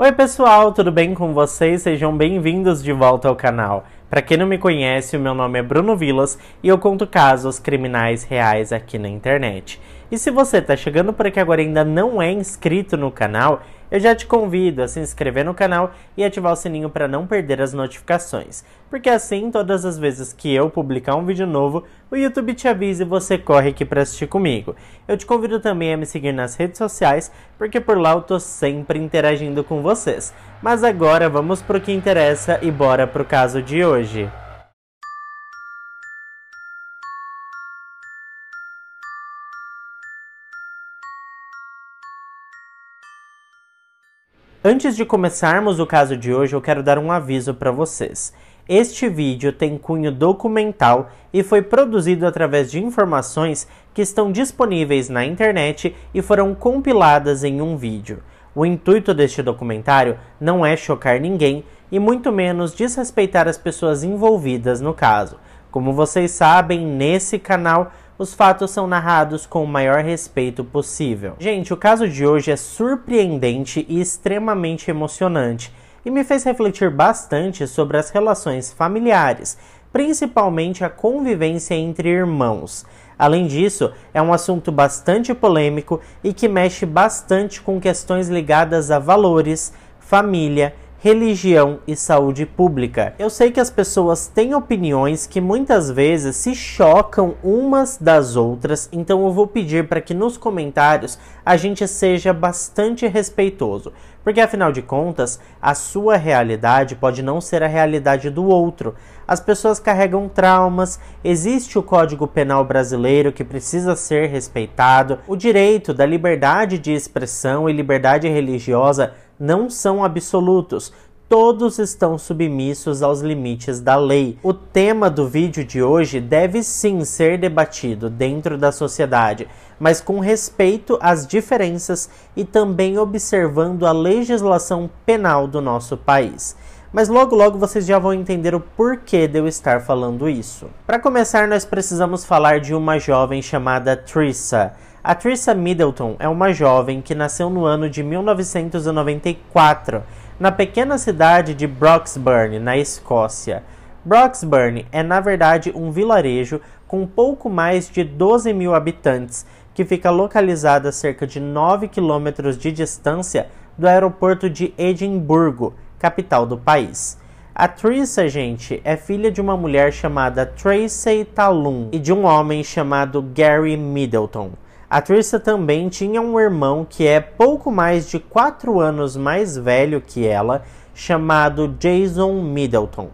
Oi pessoal, tudo bem com vocês? Sejam bem-vindos de volta ao canal. Para quem não me conhece, o meu nome é Bruno Vilas e eu conto casos criminais reais aqui na internet. E se você está chegando por aqui agora e ainda não é inscrito no canal, eu já te convido a se inscrever no canal e ativar o sininho para não perder as notificações, porque assim todas as vezes que eu publicar um vídeo novo, o YouTube te avisa e você corre aqui para assistir comigo. Eu te convido também a me seguir nas redes sociais, porque por lá eu tô sempre interagindo com vocês. Mas agora vamos pro que interessa e bora pro caso de hoje. Antes de começarmos o caso de hoje, eu quero dar um aviso para vocês. Este vídeo tem cunho documental e foi produzido através de informações que estão disponíveis na internet e foram compiladas em um vídeo. O intuito deste documentário não é chocar ninguém e muito menos desrespeitar as pessoas envolvidas no caso. Como vocês sabem, nesse canal os fatos são narrados com o maior respeito possível. Gente, o caso de hoje é surpreendente e extremamente emocionante, e me fez refletir bastante sobre as relações familiares, principalmente a convivência entre irmãos. Além disso, é um assunto bastante polêmico e que mexe bastante com questões ligadas a valores, família religião e saúde pública. Eu sei que as pessoas têm opiniões que muitas vezes se chocam umas das outras, então eu vou pedir para que nos comentários a gente seja bastante respeitoso, porque afinal de contas, a sua realidade pode não ser a realidade do outro as pessoas carregam traumas, existe o Código Penal brasileiro que precisa ser respeitado, o direito da liberdade de expressão e liberdade religiosa não são absolutos, todos estão submissos aos limites da lei. O tema do vídeo de hoje deve sim ser debatido dentro da sociedade, mas com respeito às diferenças e também observando a legislação penal do nosso país mas logo logo vocês já vão entender o porquê de eu estar falando isso. Para começar, nós precisamos falar de uma jovem chamada Trissa. A Trissa Middleton é uma jovem que nasceu no ano de 1994, na pequena cidade de Broxburn, na Escócia. Broxburn é, na verdade, um vilarejo com pouco mais de 12 mil habitantes, que fica localizado a cerca de 9 quilômetros de distância do aeroporto de Edimburgo, capital do país. A Trissa, gente, é filha de uma mulher chamada Tracy Talum e de um homem chamado Gary Middleton. A Trissa também tinha um irmão que é pouco mais de 4 anos mais velho que ela, chamado Jason Middleton.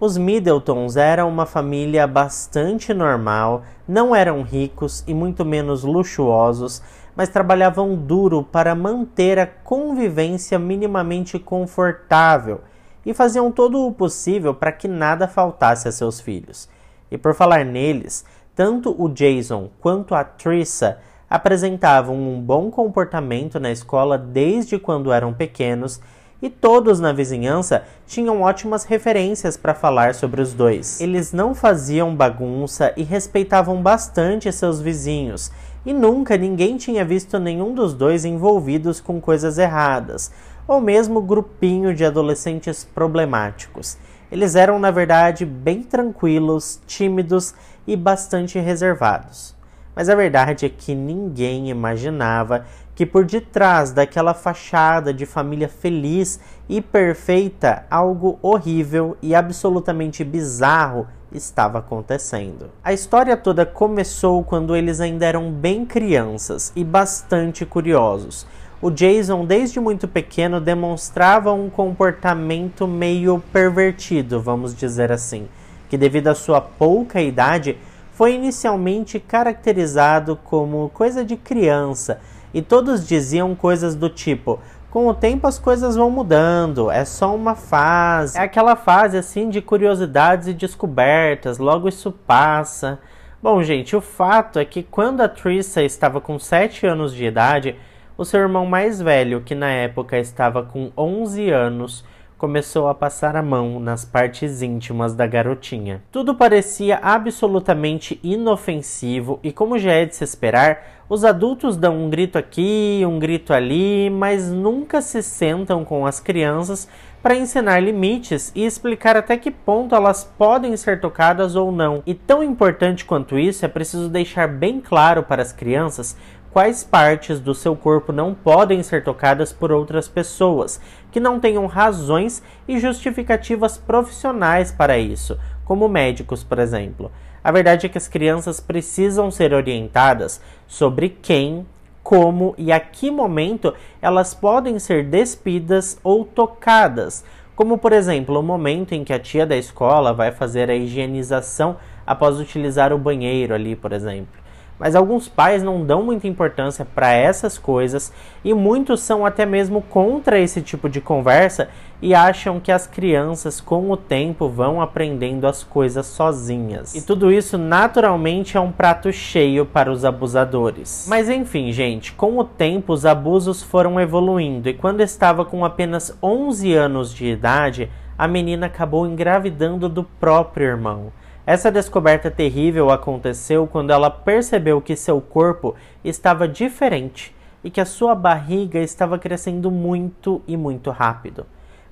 Os Middletons eram uma família bastante normal, não eram ricos e muito menos luxuosos, mas trabalhavam duro para manter a convivência minimamente confortável e faziam todo o possível para que nada faltasse a seus filhos. E por falar neles, tanto o Jason quanto a Trissa apresentavam um bom comportamento na escola desde quando eram pequenos e todos na vizinhança tinham ótimas referências para falar sobre os dois. Eles não faziam bagunça e respeitavam bastante seus vizinhos, e nunca ninguém tinha visto nenhum dos dois envolvidos com coisas erradas, ou mesmo grupinho de adolescentes problemáticos. Eles eram, na verdade, bem tranquilos, tímidos e bastante reservados. Mas a verdade é que ninguém imaginava que por detrás daquela fachada de família feliz e perfeita, algo horrível e absolutamente bizarro estava acontecendo. A história toda começou quando eles ainda eram bem crianças e bastante curiosos. O Jason, desde muito pequeno, demonstrava um comportamento meio pervertido, vamos dizer assim, que, devido à sua pouca idade, foi inicialmente caracterizado como coisa de criança, e todos diziam coisas do tipo: com o tempo as coisas vão mudando, é só uma fase. É aquela fase assim de curiosidades e descobertas, logo isso passa. Bom, gente, o fato é que quando a Trissa estava com 7 anos de idade, o seu irmão mais velho, que na época estava com 11 anos, começou a passar a mão nas partes íntimas da garotinha. Tudo parecia absolutamente inofensivo e, como já é de se esperar, os adultos dão um grito aqui, um grito ali, mas nunca se sentam com as crianças para ensinar limites e explicar até que ponto elas podem ser tocadas ou não. E tão importante quanto isso, é preciso deixar bem claro para as crianças quais partes do seu corpo não podem ser tocadas por outras pessoas, que não tenham razões e justificativas profissionais para isso, como médicos, por exemplo. A verdade é que as crianças precisam ser orientadas sobre quem, como e a que momento elas podem ser despidas ou tocadas, como por exemplo o momento em que a tia da escola vai fazer a higienização após utilizar o banheiro ali, por exemplo. Mas alguns pais não dão muita importância para essas coisas e muitos são até mesmo contra esse tipo de conversa e acham que as crianças com o tempo vão aprendendo as coisas sozinhas. E tudo isso naturalmente é um prato cheio para os abusadores. Mas enfim, gente, com o tempo os abusos foram evoluindo e quando estava com apenas 11 anos de idade, a menina acabou engravidando do próprio irmão. Essa descoberta terrível aconteceu quando ela percebeu que seu corpo estava diferente e que a sua barriga estava crescendo muito e muito rápido.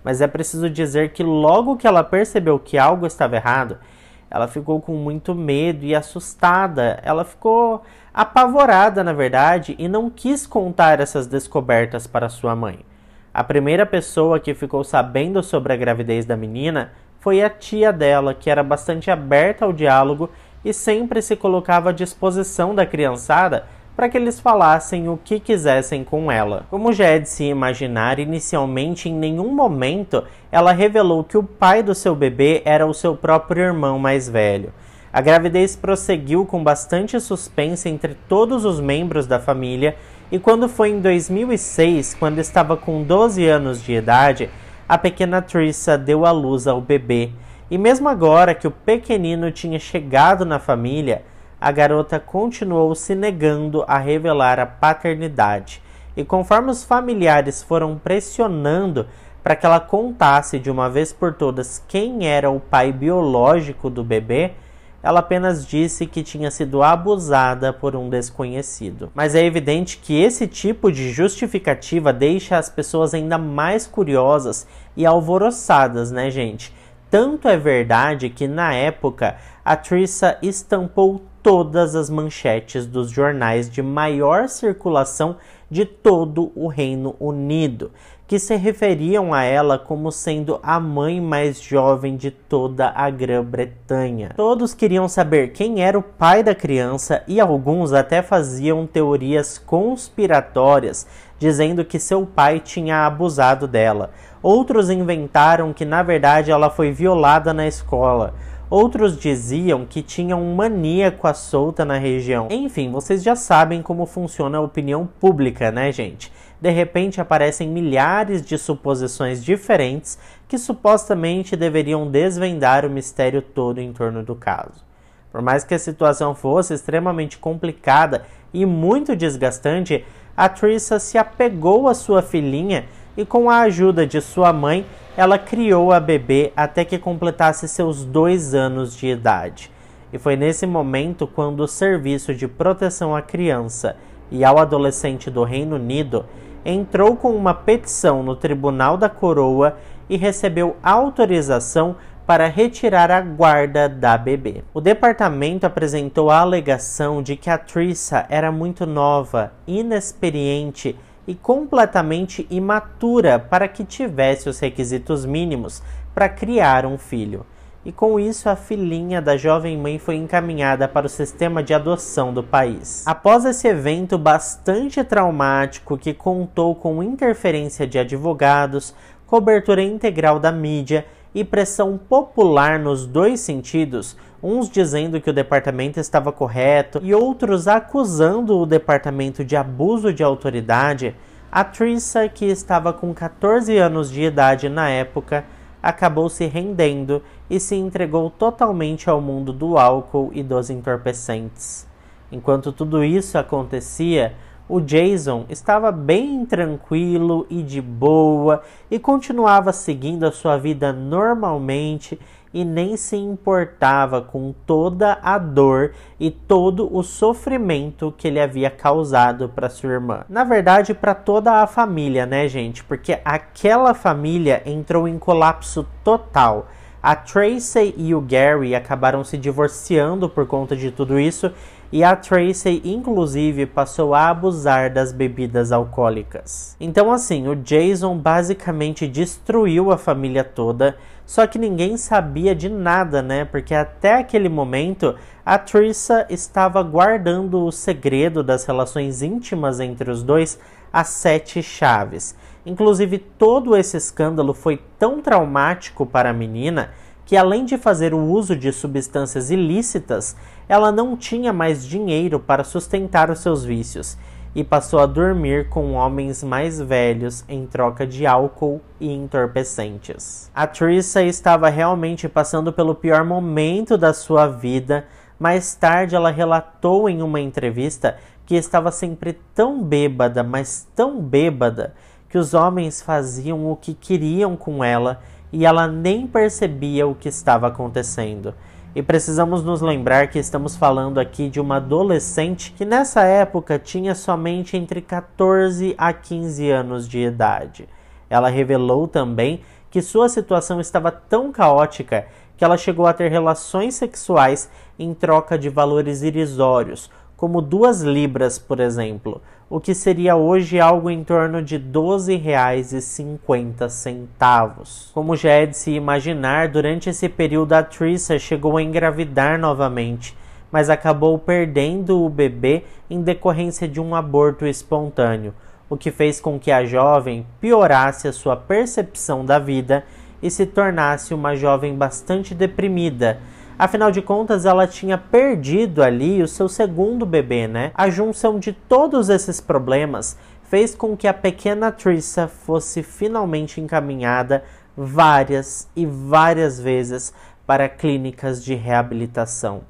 Mas é preciso dizer que logo que ela percebeu que algo estava errado, ela ficou com muito medo e assustada. Ela ficou apavorada, na verdade, e não quis contar essas descobertas para sua mãe. A primeira pessoa que ficou sabendo sobre a gravidez da menina foi a tia dela, que era bastante aberta ao diálogo e sempre se colocava à disposição da criançada para que eles falassem o que quisessem com ela. Como já é de se imaginar, inicialmente em nenhum momento ela revelou que o pai do seu bebê era o seu próprio irmão mais velho. A gravidez prosseguiu com bastante suspense entre todos os membros da família, e quando foi em 2006, quando estava com 12 anos de idade, a pequena Trissa deu à luz ao bebê, e mesmo agora que o pequenino tinha chegado na família, a garota continuou se negando a revelar a paternidade. E conforme os familiares foram pressionando para que ela contasse de uma vez por todas quem era o pai biológico do bebê, ela apenas disse que tinha sido abusada por um desconhecido. Mas é evidente que esse tipo de justificativa deixa as pessoas ainda mais curiosas e alvoroçadas, né, gente? Tanto é verdade que na época a Trissa estampou todas as manchetes dos jornais de maior circulação de todo o Reino Unido, que se referiam a ela como sendo a mãe mais jovem de toda a Grã-Bretanha. Todos queriam saber quem era o pai da criança e alguns até faziam teorias conspiratórias, dizendo que seu pai tinha abusado dela. Outros inventaram que na verdade ela foi violada na escola. Outros diziam que tinha um maníaco à solta na região. Enfim, vocês já sabem como funciona a opinião pública, né, gente? De repente aparecem milhares de suposições diferentes que supostamente deveriam desvendar o mistério todo em torno do caso. Por mais que a situação fosse extremamente complicada e muito desgastante, a Trissa se apegou à sua filhinha e com a ajuda de sua mãe, ela criou a bebê até que completasse seus dois anos de idade. E foi nesse momento quando o Serviço de Proteção à Criança e ao Adolescente do Reino Unido entrou com uma petição no Tribunal da Coroa e recebeu autorização para retirar a guarda da bebê. O departamento apresentou a alegação de que a Trissa era muito nova, inexperiente e completamente imatura para que tivesse os requisitos mínimos para criar um filho. E com isso, a filhinha da jovem mãe foi encaminhada para o sistema de adoção do país. Após esse evento bastante traumático, que contou com interferência de advogados, cobertura integral da mídia e pressão popular nos dois sentidos, uns dizendo que o departamento estava correto e outros acusando o departamento de abuso de autoridade, a Trissa, que estava com 14 anos de idade na época, acabou se rendendo e se entregou totalmente ao mundo do álcool e dos entorpecentes. Enquanto tudo isso acontecia, o Jason estava bem tranquilo e de boa e continuava seguindo a sua vida normalmente e nem se importava com toda a dor e todo o sofrimento que ele havia causado para sua irmã. Na verdade, para toda a família, né, gente? Porque aquela família entrou em colapso total. A Tracy e o Gary acabaram se divorciando por conta de tudo isso e a Tracy inclusive passou a abusar das bebidas alcoólicas. Então assim, o Jason basicamente destruiu a família toda, só que ninguém sabia de nada, né? Porque até aquele momento a Trissa estava guardando o segredo das relações íntimas entre os dois a sete chaves. Inclusive todo esse escândalo foi tão traumático para a menina que, além de fazer o uso de substâncias ilícitas, ela não tinha mais dinheiro para sustentar os seus vícios e passou a dormir com homens mais velhos em troca de álcool e entorpecentes. A Trissa estava realmente passando pelo pior momento da sua vida. Mais tarde, ela relatou em uma entrevista que estava sempre tão bêbada, mas tão bêbada, que os homens faziam o que queriam com ela e ela nem percebia o que estava acontecendo. E precisamos nos lembrar que estamos falando aqui de uma adolescente que nessa época tinha somente entre 14 a 15 anos de idade. Ela revelou também que sua situação estava tão caótica que ela chegou a ter relações sexuais em troca de valores irrisórios, como duas libras, por exemplo, o que seria hoje algo em torno de R$ 12,50. Como já é de se imaginar, durante esse período a Trissa chegou a engravidar novamente, mas acabou perdendo o bebê em decorrência de um aborto espontâneo, o que fez com que a jovem piorasse a sua percepção da vida e se tornasse uma jovem bastante deprimida Afinal de contas, ela tinha perdido ali o seu segundo bebê, né? A junção de todos esses problemas fez com que a pequena Trissa fosse finalmente encaminhada várias e várias vezes para clínicas de reabilitação.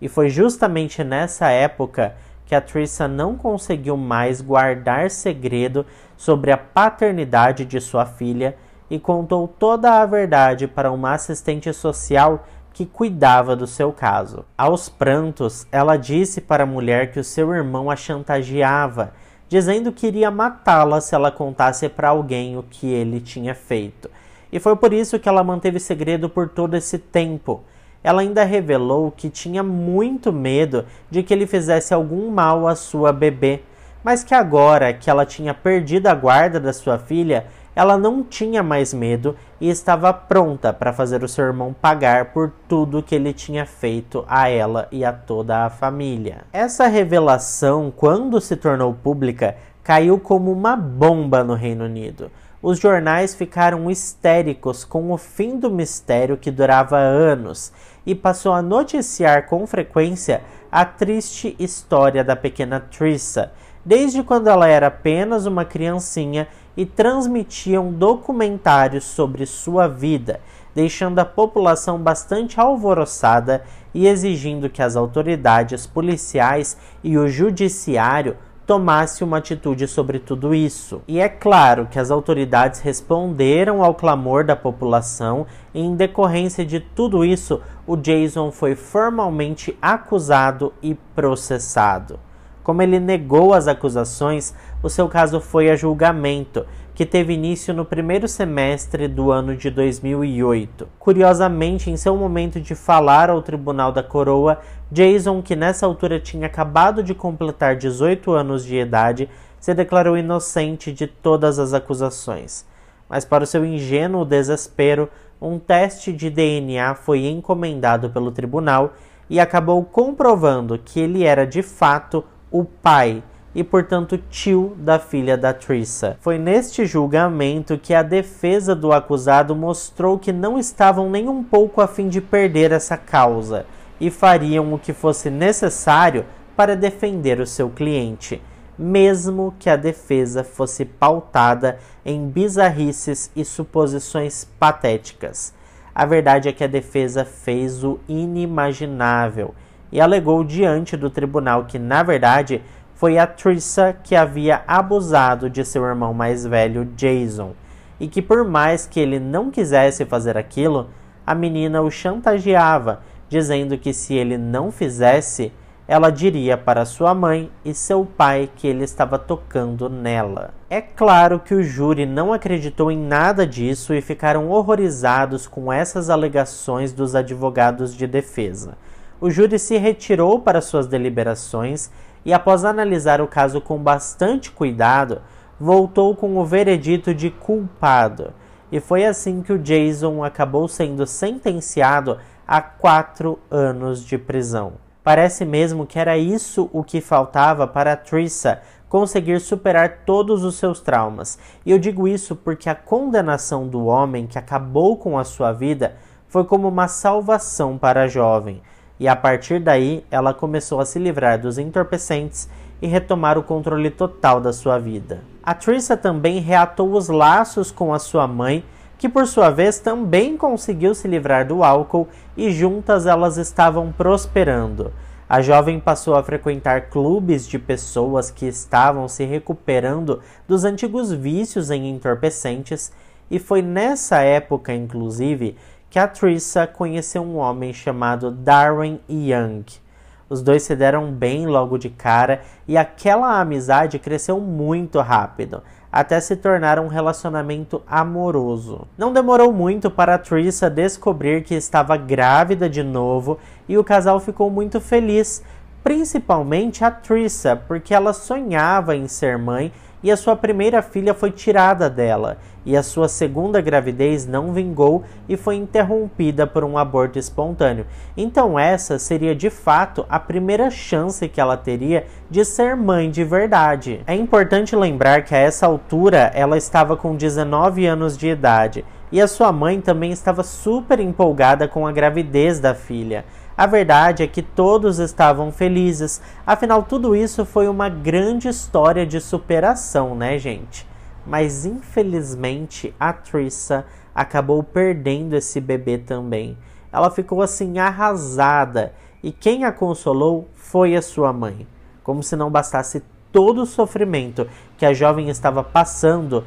E foi justamente nessa época que a Trissa não conseguiu mais guardar segredo sobre a paternidade de sua filha e contou toda a verdade para uma assistente social que cuidava do seu caso. Aos prantos, ela disse para a mulher que o seu irmão a chantageava, dizendo que iria matá-la se ela contasse para alguém o que ele tinha feito. E foi por isso que ela manteve segredo por todo esse tempo. Ela ainda revelou que tinha muito medo de que ele fizesse algum mal à sua bebê, mas que agora que ela tinha perdido a guarda da sua filha, ela não tinha mais medo e estava pronta para fazer o seu irmão pagar por tudo que ele tinha feito a ela e a toda a família. Essa revelação, quando se tornou pública, caiu como uma bomba no Reino Unido. Os jornais ficaram histéricos com o fim do mistério que durava anos e passou a noticiar com frequência a triste história da pequena Trissa, desde quando ela era apenas uma criancinha e transmitiam documentários sobre sua vida, deixando a população bastante alvoroçada e exigindo que as autoridades policiais e o judiciário tomasse uma atitude sobre tudo isso. E é claro que as autoridades responderam ao clamor da população, e em decorrência de tudo isso, o Jason foi formalmente acusado e processado. Como ele negou as acusações, o seu caso foi a julgamento, que teve início no primeiro semestre do ano de 2008. Curiosamente, em seu momento de falar ao Tribunal da Coroa, Jason, que nessa altura tinha acabado de completar 18 anos de idade, se declarou inocente de todas as acusações. Mas, para o seu ingênuo desespero, um teste de DNA foi encomendado pelo tribunal e acabou comprovando que ele era de fato o pai e, portanto, tio da filha da Trissa. Foi neste julgamento que a defesa do acusado mostrou que não estavam nem um pouco a fim de perder essa causa e fariam o que fosse necessário para defender o seu cliente, mesmo que a defesa fosse pautada em bizarrices e suposições patéticas. A verdade é que a defesa fez o inimaginável e alegou diante do tribunal que, na verdade, foi a Trissa que havia abusado de seu irmão mais velho, Jason, e que por mais que ele não quisesse fazer aquilo, a menina o chantageava, dizendo que se ele não fizesse, ela diria para sua mãe e seu pai que ele estava tocando nela. É claro que o júri não acreditou em nada disso e ficaram horrorizados com essas alegações dos advogados de defesa o júri se retirou para suas deliberações e, após analisar o caso com bastante cuidado, voltou com o veredito de culpado. E foi assim que o Jason acabou sendo sentenciado a quatro anos de prisão. Parece mesmo que era isso o que faltava para a Trissa conseguir superar todos os seus traumas. E eu digo isso porque a condenação do homem que acabou com a sua vida foi como uma salvação para a jovem e a partir daí ela começou a se livrar dos entorpecentes e retomar o controle total da sua vida. A Trissa também reatou os laços com a sua mãe, que por sua vez também conseguiu se livrar do álcool e juntas elas estavam prosperando. A jovem passou a frequentar clubes de pessoas que estavam se recuperando dos antigos vícios em entorpecentes, e foi nessa época, inclusive, que a Trissa conheceu um homem chamado Darwin Young. Os dois se deram bem logo de cara e aquela amizade cresceu muito rápido, até se tornar um relacionamento amoroso. Não demorou muito para Trissa descobrir que estava grávida de novo e o casal ficou muito feliz, principalmente a Trissa, porque ela sonhava em ser mãe e a sua primeira filha foi tirada dela, e a sua segunda gravidez não vingou e foi interrompida por um aborto espontâneo. Então, essa seria de fato a primeira chance que ela teria de ser mãe de verdade. É importante lembrar que a essa altura ela estava com 19 anos de idade e a sua mãe também estava super empolgada com a gravidez da filha. A verdade é que todos estavam felizes, afinal, tudo isso foi uma grande história de superação, né, gente? Mas infelizmente a Trissa acabou perdendo esse bebê também. Ela ficou assim arrasada e quem a consolou foi a sua mãe. Como se não bastasse todo o sofrimento que a jovem estava passando,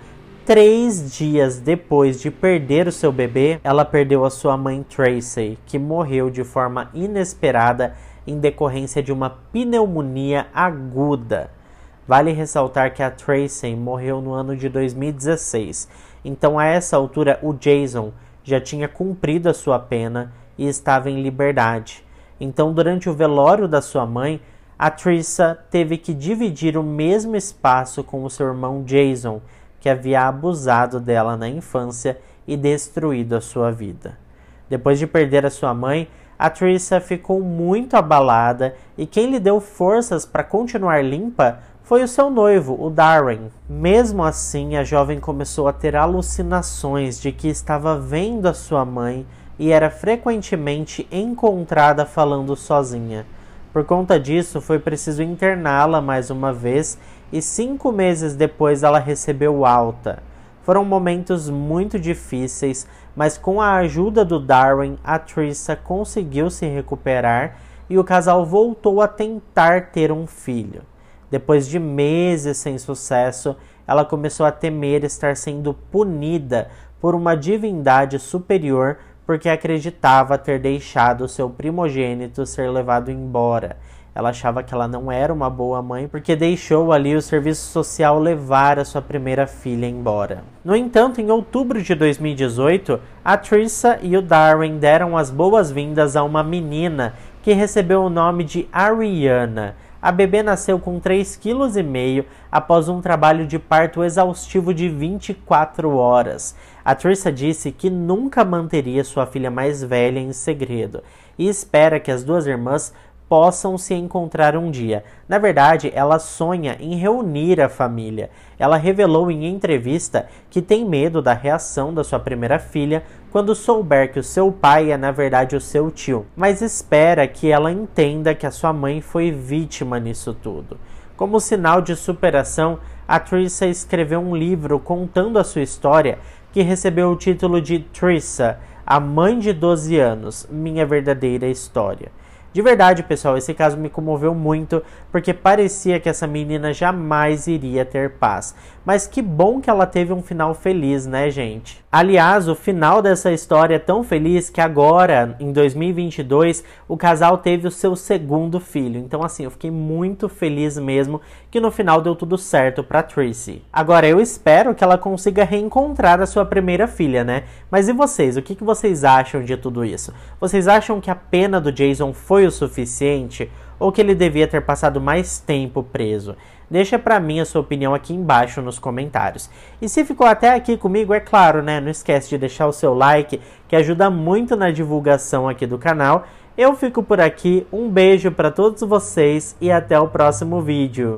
Três dias depois de perder o seu bebê, ela perdeu a sua mãe Tracy, que morreu de forma inesperada em decorrência de uma pneumonia aguda. Vale ressaltar que a Tracy morreu no ano de 2016, então a essa altura o Jason já tinha cumprido a sua pena e estava em liberdade. Então, durante o velório da sua mãe, a Trissa teve que dividir o mesmo espaço com o seu irmão Jason que havia abusado dela na infância e destruído a sua vida. Depois de perder a sua mãe, a Trissa ficou muito abalada e quem lhe deu forças para continuar limpa foi o seu noivo, o Darren. Mesmo assim, a jovem começou a ter alucinações de que estava vendo a sua mãe e era frequentemente encontrada falando sozinha. Por conta disso, foi preciso interná-la mais uma vez e cinco meses depois ela recebeu alta. Foram momentos muito difíceis, mas com a ajuda do Darwin, a Trissa conseguiu se recuperar e o casal voltou a tentar ter um filho. Depois de meses sem sucesso, ela começou a temer estar sendo punida por uma divindade superior porque acreditava ter deixado seu primogênito ser levado embora ela achava que ela não era uma boa mãe porque deixou ali o serviço social levar a sua primeira filha embora. No entanto, em outubro de 2018, a Trissa e o Darwin deram as boas-vindas a uma menina que recebeu o nome de Ariana. A bebê nasceu com 3,5 kg após um trabalho de parto exaustivo de 24 horas. A Trissa disse que nunca manteria sua filha mais velha em segredo e espera que as duas irmãs possam se encontrar um dia. Na verdade, ela sonha em reunir a família. Ela revelou em entrevista que tem medo da reação da sua primeira filha quando souber que o seu pai é na verdade o seu tio, mas espera que ela entenda que a sua mãe foi vítima nisso tudo. Como sinal de superação, a Trissa escreveu um livro contando a sua história que recebeu o título de Trissa, a mãe de 12 anos, minha verdadeira história. De verdade, pessoal, esse caso me comoveu muito, porque parecia que essa menina jamais iria ter paz. Mas que bom que ela teve um final feliz, né, gente? Aliás, o final dessa história é tão feliz que agora, em 2022, o casal teve o seu segundo filho. Então, assim, eu fiquei muito feliz mesmo que no final deu tudo certo para Tracy. Agora, eu espero que ela consiga reencontrar a sua primeira filha, né? Mas e vocês? O que, que vocês acham de tudo isso? Vocês acham que a pena do Jason foi o suficiente? Ou que ele devia ter passado mais tempo preso? Deixa para mim a sua opinião aqui embaixo nos comentários. E se ficou até aqui comigo, é claro, né? Não esquece de deixar o seu like, que ajuda muito na divulgação aqui do canal. Eu fico por aqui, um beijo para todos vocês e até o próximo vídeo.